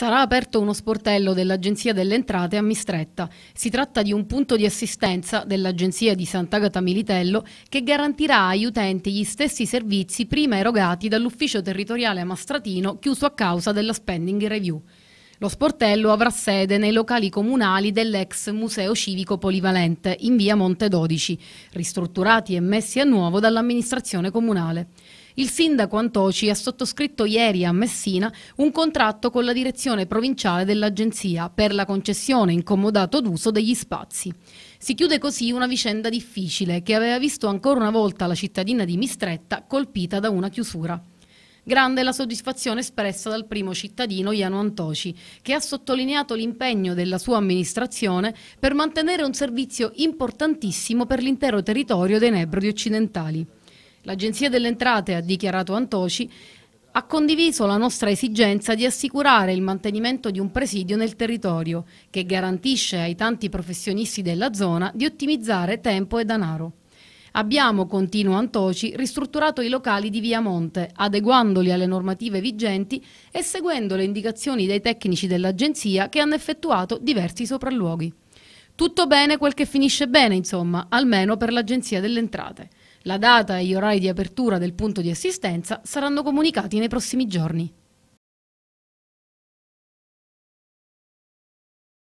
Sarà aperto uno sportello dell'Agenzia delle Entrate a Mistretta. Si tratta di un punto di assistenza dell'Agenzia di Sant'Agata Militello che garantirà agli utenti gli stessi servizi prima erogati dall'ufficio territoriale amastratino chiuso a causa della spending review. Lo sportello avrà sede nei locali comunali dell'ex Museo Civico Polivalente in via Monte 12, ristrutturati e messi a nuovo dall'amministrazione comunale. Il sindaco Antoci ha sottoscritto ieri a Messina un contratto con la direzione provinciale dell'Agenzia per la concessione incomodato d'uso degli spazi. Si chiude così una vicenda difficile che aveva visto ancora una volta la cittadina di Mistretta colpita da una chiusura. Grande la soddisfazione espressa dal primo cittadino Iano Antoci, che ha sottolineato l'impegno della sua amministrazione per mantenere un servizio importantissimo per l'intero territorio dei Nebrodi occidentali. L'Agenzia delle Entrate, ha dichiarato Antoci, ha condiviso la nostra esigenza di assicurare il mantenimento di un presidio nel territorio che garantisce ai tanti professionisti della zona di ottimizzare tempo e denaro. Abbiamo, continua Antoci, ristrutturato i locali di Via Monte, adeguandoli alle normative vigenti e seguendo le indicazioni dei tecnici dell'agenzia che hanno effettuato diversi sopralluoghi. Tutto bene quel che finisce bene, insomma, almeno per l'Agenzia delle Entrate. La data e gli orari di apertura del punto di assistenza saranno comunicati nei prossimi giorni.